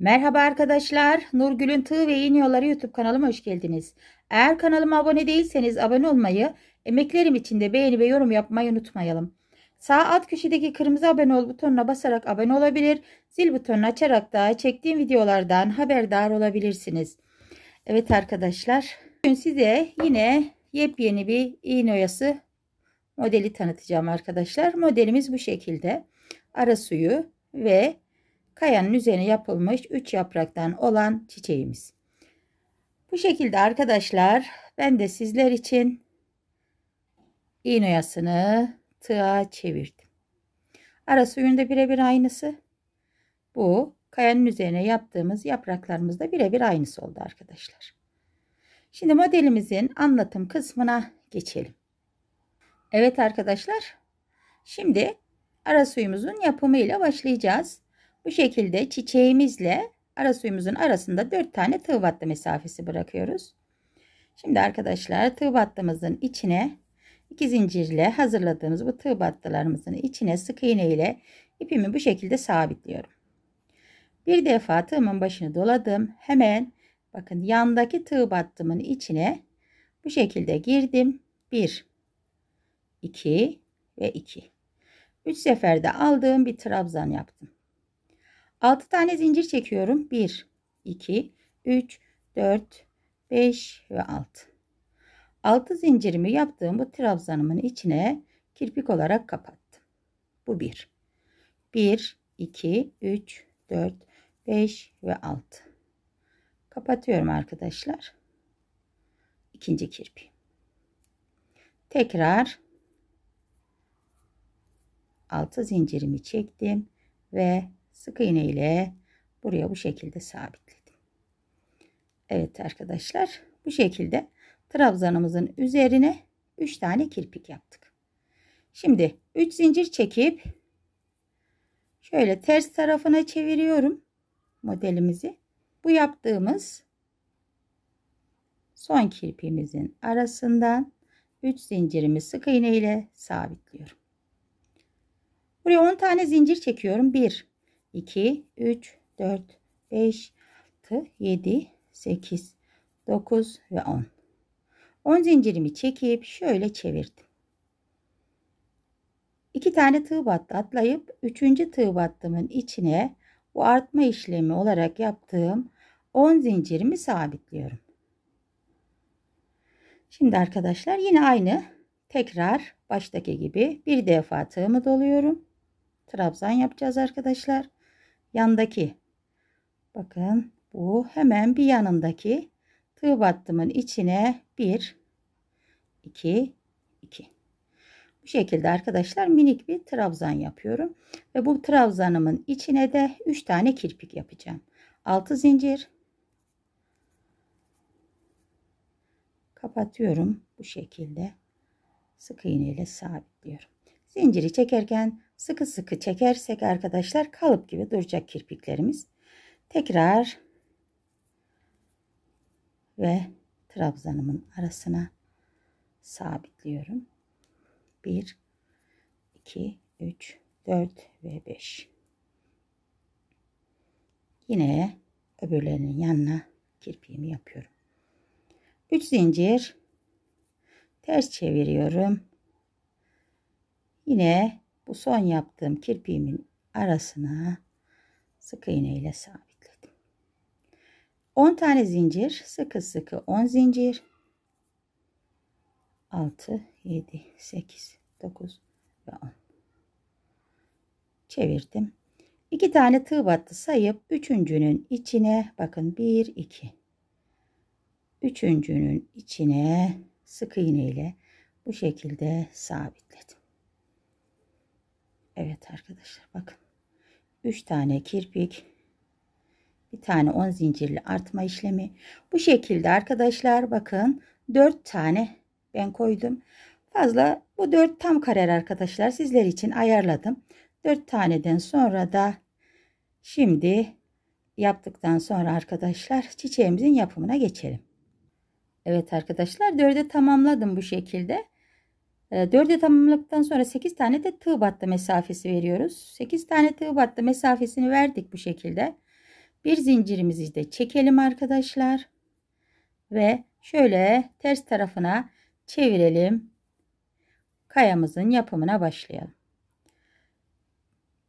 Merhaba arkadaşlar. Nurgül'ün Tığ ve İğne Yolları YouTube kanalıma hoş geldiniz. Eğer kanalıma abone değilseniz abone olmayı, emeklerim için de beğeni ve yorum yapmayı unutmayalım. Sağ alt köşedeki kırmızı abone ol butonuna basarak abone olabilir, zil butonunu açarak da çektiğim videolardan haberdar olabilirsiniz. Evet arkadaşlar, bugün size yine yepyeni bir iğne oyası modeli tanıtacağım arkadaşlar. Modelimiz bu şekilde. Ara suyu ve kayanın üzerine yapılmış 3 yapraktan olan çiçeğimiz. Bu şekilde arkadaşlar ben de sizler için iğne oyasını tığa çevirdim. Arası yönde birebir aynısı. Bu kayanın üzerine yaptığımız yapraklarımız da birebir aynısı oldu arkadaşlar. Şimdi modelimizin anlatım kısmına geçelim. Evet arkadaşlar. Şimdi ara suyumuzun yapımıyla başlayacağız. Bu şekilde çiçeğimizle ara suyumuzun arasında 4 tane tığ battı mesafesi bırakıyoruz. Şimdi arkadaşlar tığ battımızın içine iki zincirle hazırladığımız bu tığ battılarımızın içine sık iğne ile ipimi bu şekilde sabitliyorum. Bir defa tığımın başını doladım. Hemen bakın yandaki tığ battımın içine bu şekilde girdim. 1 2 ve 2. 3 seferde aldığım bir trabzan yaptım. 6 tane zincir çekiyorum. 1, 2, 3, 4, 5 ve 6. 6 zincirimi yaptığım bu trabzanımın içine kirpik olarak kapattım. Bu 1. 1, 2, 3, 4, 5 ve 6. Kapatıyorum arkadaşlar. İkinci kirpi. Tekrar 6 zincirimi çektim ve sık iğne ile buraya bu şekilde sabitledim. Evet arkadaşlar bu şekilde trabzanımızın üzerine 3 tane kirpik yaptık. Şimdi 3 zincir çekip şöyle ters tarafına çeviriyorum modelimizi. Bu yaptığımız son kirpimizin arasından 3 zincirimi sık iğne ile sabitliyorum. Buraya 10 tane zincir çekiyorum. 1 2, 3, 4, 5, 6, 7, 8, 9 ve 10. 10 zincirimi çekip şöyle çevirdim. 2 tane tığ battı atlayıp 3. tığ battımın içine bu artma işlemi olarak yaptığım 10 zincirimi sabitliyorum. Şimdi arkadaşlar yine aynı tekrar baştaki gibi bir defa tığımı doluyorum. Trabzan yapacağız arkadaşlar yandaki bakın bu hemen bir yanındaki tığ battımın içine 1 2 2 bu şekilde arkadaşlar minik bir trabzan yapıyorum ve bu trabzanımın içine de 3 tane kirpik yapacağım 6 zincir kapatıyorum bu şekilde sık iğne ile sabitliyorum zinciri çekerken Sıkı sıkı çekersek arkadaşlar kalıp gibi duracak kirpiklerimiz. Tekrar ve trabzanımın arasına sabitliyorum. 1 2 3 4 ve 5. Yine öbürlerinin yanına kirpiğimi yapıyorum. 3 zincir ters çeviriyorum. Yine bu son yaptığım kirpiğimin arasına sık iğne ile sabitledim. 10 tane zincir, sıkı sıkı 10 zincir. 6, 7, 8, 9 ve 10. Çevirdim. 2 tane tığ battı sayıp üçüncünün içine bakın 1, 2. Üçüncünün içine sık iğne ile bu şekilde sabitledim. Evet arkadaşlar bakın. 3 tane kirpik. Bir tane 10 zincirli artma işlemi. Bu şekilde arkadaşlar bakın 4 tane ben koydum. Fazla bu 4 tam karar arkadaşlar sizler için ayarladım. 4 taneden sonra da şimdi yaptıktan sonra arkadaşlar çiçeğimizin yapımına geçelim. Evet arkadaşlar dörde tamamladım bu şekilde. 4'e ee, tamamladıktan sonra 8 tane de tığ battı mesafesi veriyoruz. 8 tane tığ battı mesafesini verdik bu şekilde. Bir zincirimizi de çekelim arkadaşlar. Ve şöyle ters tarafına çevirelim. Kayamızın yapımına başlayalım.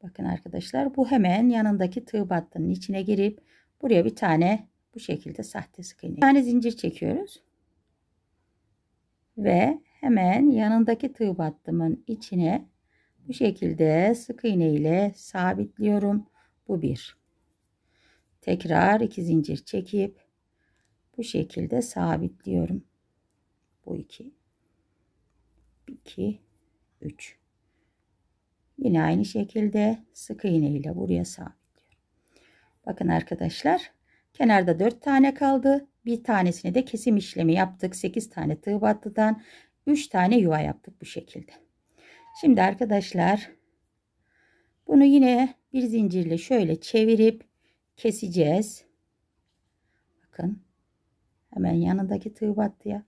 Bakın arkadaşlar bu hemen yanındaki tığ battının içine girip buraya bir tane bu şekilde sahte sık iğne. Bir tane zincir çekiyoruz. Ve hemen yanındaki tığ battımın içine bu şekilde sık iğne ile sabitliyorum. Bu bir. Tekrar iki zincir çekip bu şekilde sabitliyorum. Bu iki. 2 üç. yine aynı şekilde sık iğne ile buraya sabitliyorum bakın arkadaşlar kenarda dört tane kaldı bir tanesini de kesim işlemi yaptık Sekiz tane tığ battıdan 3 tane yuva yaptık bu şekilde. Şimdi arkadaşlar bunu yine bir zincirle şöyle çevirip keseceğiz. Bakın hemen yanındaki tığ battı ya.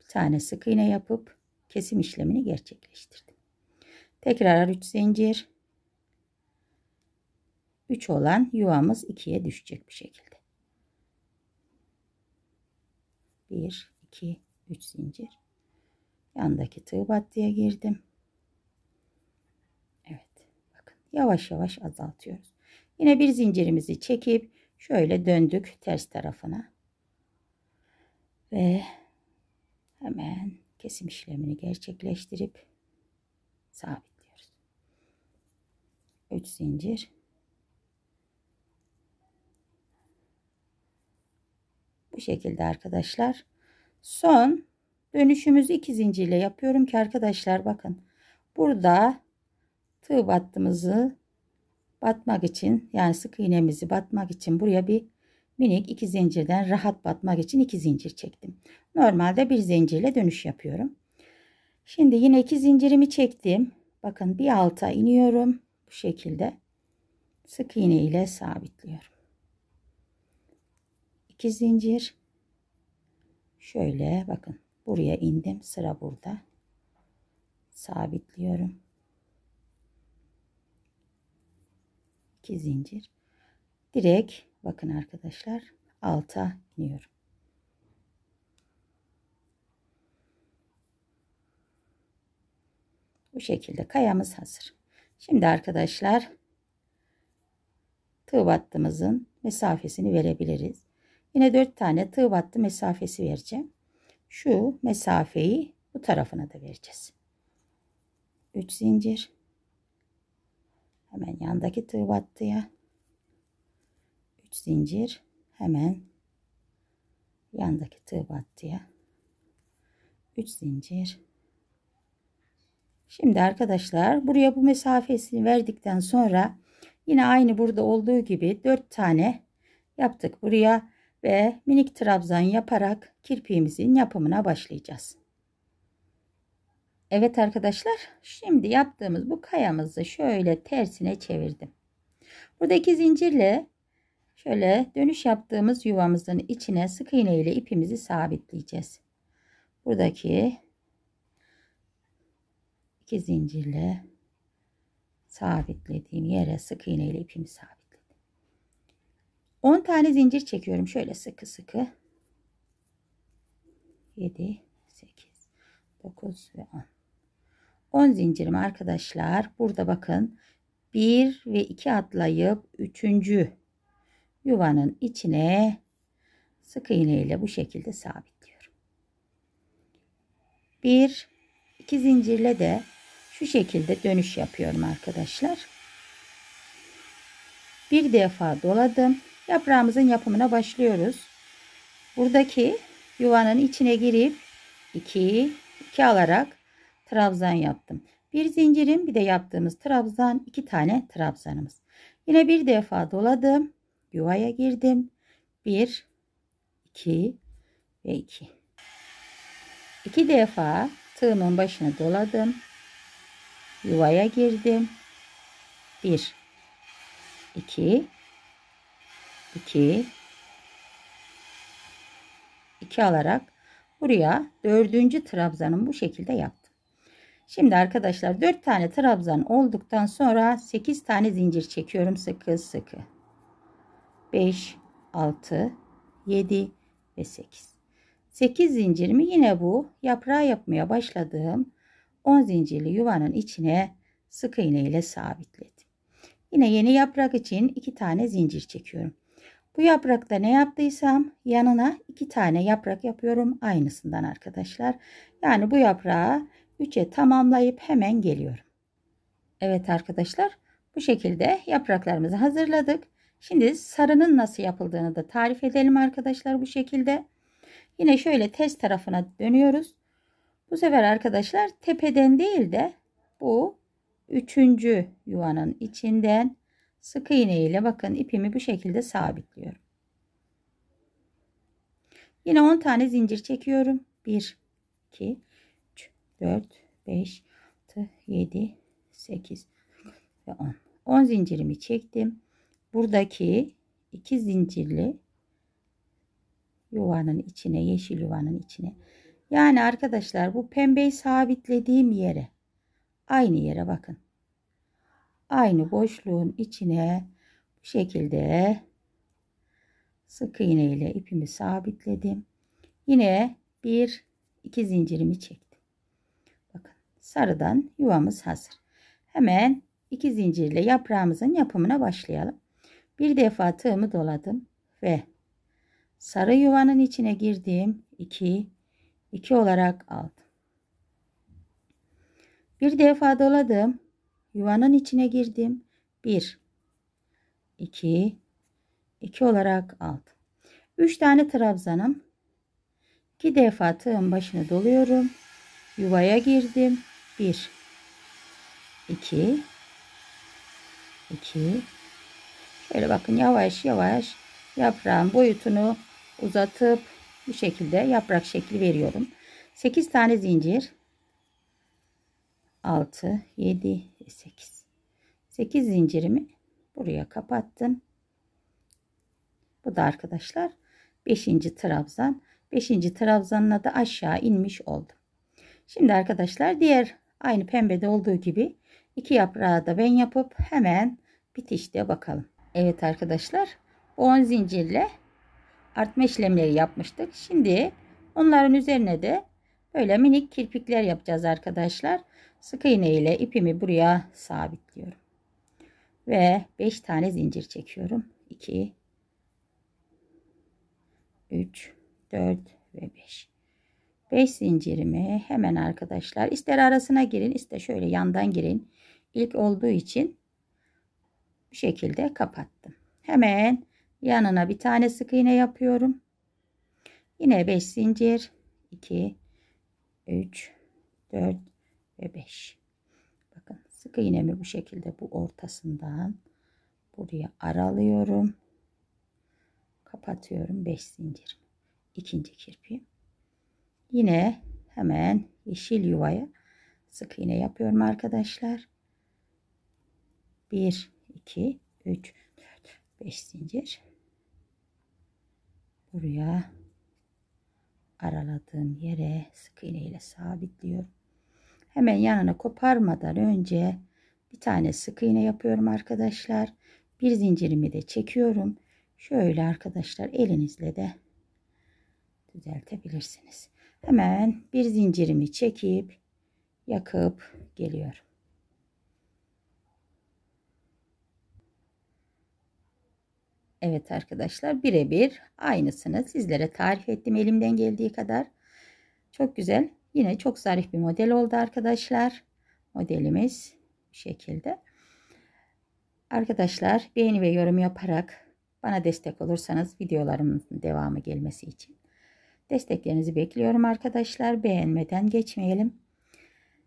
bir tane sık iğne yapıp kesim işlemini gerçekleştirdim. Tekrar 3 zincir. 3 olan yuvamız 2'ye düşecek bir şekilde. 1 2 3 zincir. Yandaki tığ battıya girdim. Evet. Bakın yavaş yavaş azaltıyoruz. Yine bir zincirimizi çekip şöyle döndük ters tarafına. Ve hemen kesim işlemini gerçekleştirip sabitliyoruz. 3 zincir. Bu şekilde arkadaşlar. Son Dönüşümüz iki zincirle yapıyorum ki arkadaşlar bakın. Burada tığ battığımızı batmak için yani sık iğnemizi batmak için buraya bir minik iki zincirden rahat batmak için iki zincir çektim. Normalde bir zincirle dönüş yapıyorum. Şimdi yine iki zincirimi çektim. Bakın bir alta iniyorum. Bu şekilde sık iğne ile sabitliyorum. İki zincir. Şöyle bakın. Buraya indim. Sıra burada. Sabitliyorum. 2 zincir. Direkt bakın arkadaşlar alta iniyorum. Bu şekilde kayamız hazır. Şimdi arkadaşlar tığ battığımızın mesafesini verebiliriz. Yine 4 tane tığ battı mesafesi vereceğim şu mesafeyi bu tarafına da vereceğiz. 3 zincir. Hemen yandaki tığ battıya 3 zincir. Hemen yandaki tığ battıya 3 zincir. Şimdi arkadaşlar buraya bu mesafesini verdikten sonra yine aynı burada olduğu gibi 4 tane yaptık. Buraya ve minik trabzan yaparak kirpiğimizin yapımına başlayacağız. Evet arkadaşlar şimdi yaptığımız bu kayamızı şöyle tersine çevirdim. Buradaki zincirle şöyle dönüş yaptığımız yuvamızın içine sık iğne ile ipimizi sabitleyeceğiz. Buradaki iki zincirle sabitlediğim yere sık iğne ile ipimi sabit. 10 tane zincir çekiyorum. Şöyle sıkı sıkı. 7, 8, 9 ve 10. 10 zincirim arkadaşlar. Burada bakın 1 ve 2 atlayıp 3. yuvanın içine sık iğne ile bu şekilde sabitliyorum. 1 2 zincirle de şu şekilde dönüş yapıyorum arkadaşlar. Bir defa doladım. Yaprağımızın yapımına başlıyoruz. Buradaki yuvanın içine girip 2 2 alarak trabzan yaptım. Bir zincirim bir de yaptığımız trabzan iki tane trabzanımız. Yine bir defa doladım. Yuvaya girdim. 1 2 ve 2. 2 defa tığımın başına doladım. Yuvaya girdim. 1 2 2 2 alarak buraya dördüncü trabzanın bu şekilde yaptım. Şimdi arkadaşlar 4 tane trabzan olduktan sonra 8 tane zincir çekiyorum sıkı sıkı. 5 6 7 ve 8. 8 zincirimi yine bu yaprağı yapmaya başladığım 10 zincirli yuvanın içine sık iğne ile sabitledim. Yine yeni yaprak için 2 tane zincir çekiyorum. Bu yaprakta ne yaptıysam yanına iki tane yaprak yapıyorum. Aynısından arkadaşlar. Yani bu yaprağı 3'e tamamlayıp hemen geliyorum. Evet arkadaşlar bu şekilde yapraklarımızı hazırladık. Şimdi sarının nasıl yapıldığını da tarif edelim arkadaşlar bu şekilde. Yine şöyle test tarafına dönüyoruz. Bu sefer arkadaşlar tepeden değil de bu üçüncü yuvanın içinden sık iğne ile bakın ipimi bu şekilde sabitliyorum. Yine 10 tane zincir çekiyorum. 1 2 3 4 5 6 7 8 ve 10. 10 zincirimi çektim. Buradaki 2 zincirli yuvanın içine, yeşil yuvanın içine. Yani arkadaşlar bu pembeyi sabitlediğim yere aynı yere bakın aynı boşluğun içine bu şekilde sık iğne ile ipimi sabitledim. Yine bir iki zincirimi çektim. Bakın sarıdan yuvamız hazır. Hemen iki zincirle yaprağımızın yapımına başlayalım. Bir defa tığımı doladım ve sarı yuvanın içine girdiğim 2 2 olarak aldım. Bir defa doladım Yuvanın içine girdim. 1 2 2 olarak aldım. 3 tane trabzanım. 2 defa tığın başına doluyorum. Yuvaya girdim. 1 2 2 Şöyle bakın yavaş yavaş yaprağın boyutunu uzatıp bu şekilde yaprak şekli veriyorum. 8 tane zincir 6 7 8 8 zincirimi buraya kapattım bu da arkadaşlar 5. trabzan 5. trabzanla da aşağı inmiş oldum şimdi arkadaşlar diğer aynı pembede olduğu gibi iki yaprağı da ben yapıp hemen bitişte bakalım Evet arkadaşlar 10 zincirle artma işlemleri yapmıştık şimdi onların üzerine de böyle minik kirpikler yapacağız arkadaşlar Sık iğne ile ipimi buraya sabitliyorum. Ve 5 tane zincir çekiyorum. 2 3 4 ve 5. 5 zincirimi hemen arkadaşlar ister arasına girin ister şöyle yandan girin. İlk olduğu için bu şekilde kapattım. Hemen yanına bir tane sık iğne yapıyorum. Yine 5 zincir 2 3 4 ve 5. Bakın sık iğnemi bu şekilde bu ortasından buraya aralıyorum. Kapatıyorum 5 zincir. İkinci kirpi. Yine hemen yeşil yuvaya sık iğne yapıyorum arkadaşlar. 1 2 3 4 5 zincir. Buraya araladığım yere sık iğne ile sabitliyorum. Hemen yanına koparmadan önce bir tane sık iğne yapıyorum arkadaşlar. Bir zincirimi de çekiyorum. Şöyle arkadaşlar elinizle de düzeltebilirsiniz. Hemen bir zincirimi çekip yakıp geliyorum. Evet arkadaşlar birebir aynısını sizlere tarif ettim elimden geldiği kadar. Çok güzel Yine çok zarif bir model oldu arkadaşlar. Modelimiz bu şekilde. Arkadaşlar beğeni ve yorum yaparak bana destek olursanız videolarımın devamı gelmesi için. Desteklerinizi bekliyorum arkadaşlar. Beğenmeden geçmeyelim.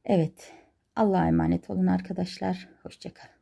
Evet. Allah'a emanet olun arkadaşlar. Hoşçakalın.